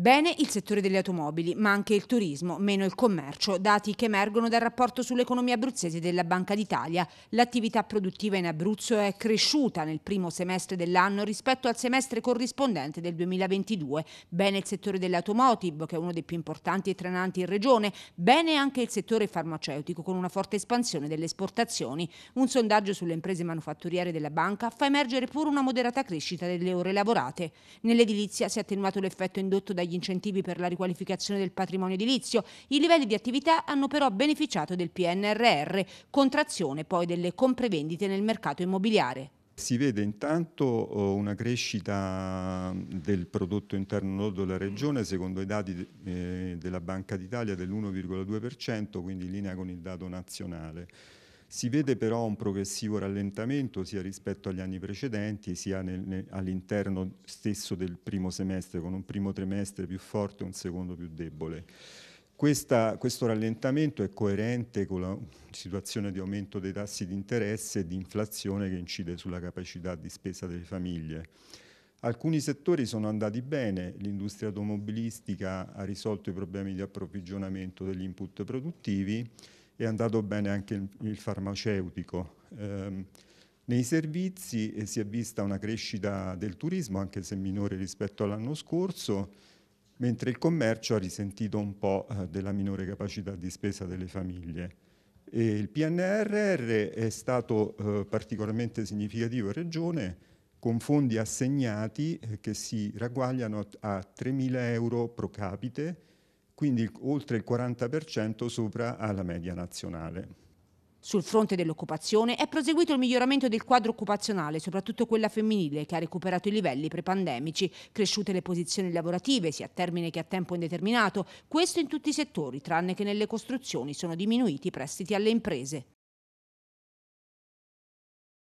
Bene il settore delle automobili, ma anche il turismo, meno il commercio, dati che emergono dal rapporto sull'economia abruzzese della Banca d'Italia. L'attività produttiva in Abruzzo è cresciuta nel primo semestre dell'anno rispetto al semestre corrispondente del 2022. Bene il settore dell'automotive, che è uno dei più importanti e trenanti in regione, bene anche il settore farmaceutico, con una forte espansione delle esportazioni. Un sondaggio sulle imprese manufatturiere della banca fa emergere pure una moderata crescita delle ore lavorate. Nell'edilizia si è attenuato l'effetto indotto dagli dagli incentivi per la riqualificazione del patrimonio edilizio, i livelli di attività hanno però beneficiato del PNRR, contrazione poi delle compravendite nel mercato immobiliare. Si vede intanto eh, una crescita del prodotto interno lordo della Regione secondo i dati eh, della Banca d'Italia dell'1,2%, quindi in linea con il dato nazionale. Si vede però un progressivo rallentamento sia rispetto agli anni precedenti sia all'interno stesso del primo semestre, con un primo trimestre più forte e un secondo più debole. Questa, questo rallentamento è coerente con la situazione di aumento dei tassi di interesse e di inflazione che incide sulla capacità di spesa delle famiglie. Alcuni settori sono andati bene, l'industria automobilistica ha risolto i problemi di approvvigionamento degli input produttivi, è andato bene anche il, il farmaceutico. Eh, nei servizi eh, si è vista una crescita del turismo, anche se minore rispetto all'anno scorso, mentre il commercio ha risentito un po' eh, della minore capacità di spesa delle famiglie. E il PNRR è stato eh, particolarmente significativo in Regione, con fondi assegnati eh, che si ragguagliano a 3.000 euro pro capite, quindi oltre il 40% sopra alla media nazionale. Sul fronte dell'occupazione è proseguito il miglioramento del quadro occupazionale, soprattutto quella femminile, che ha recuperato i livelli prepandemici, cresciute le posizioni lavorative, sia a termine che a tempo indeterminato, questo in tutti i settori, tranne che nelle costruzioni sono diminuiti i prestiti alle imprese.